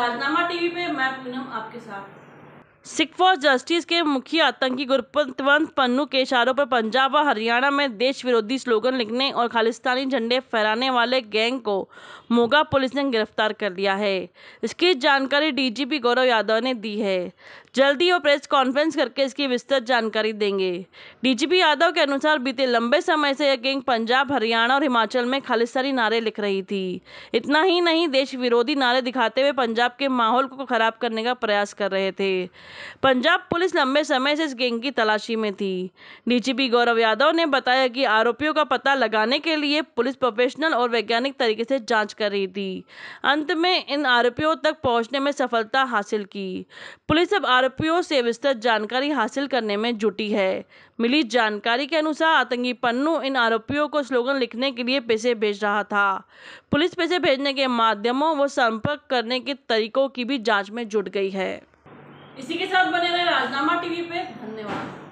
राजनामा TV पे मैं पूनम आपके साथ सिख फॉर जस्टिस के मुख्य आतंकी गुरपतवंत पन्नू के इशारों पर पंजाब व हरियाणा में देश विरोधी स्लोगन लिखने और खालिस्तानी झंडे फहराने वाले गैंग को मोगा पुलिस ने गिरफ्तार कर लिया है इसकी जानकारी डीजीपी गौरव यादव ने दी है जल्द ही वो प्रेस कॉन्फ्रेंस करके इसकी विस्तृत जानकारी देंगे डीजीपी यादव के अनुसार बीते लंबे समय से यह गैंग पंजाब हरियाणा और हिमाचल में खालिस्तानी नारे लिख रही थी इतना ही नहीं देश विरोधी नारे दिखाते हुए पंजाब के माहौल को खराब करने का प्रयास कर रहे थे पंजाब पुलिस लंबे समय से इस गैंग की तलाशी में थी डीजीपी गौरव यादव ने बताया कि आरोपियों का पता लगाने के लिए पुलिस प्रोफेशनल और वैज्ञानिक तरीके से जाँच कर रही थी अंत में इन आरोपियों तक पहुंचने में सफलता हासिल की पुलिस अब आरोप आरोपियों से विस्तृत जानकारी हासिल करने में जुटी है मिली जानकारी के अनुसार आतंकी पन्नू इन आरोपियों को स्लोगन लिखने के लिए पैसे भेज रहा था पुलिस पैसे भेजने के माध्यमों व संपर्क करने के तरीकों की भी जांच में जुट गई है इसी के साथ बने रहे राजनामा टीवी पे धन्यवाद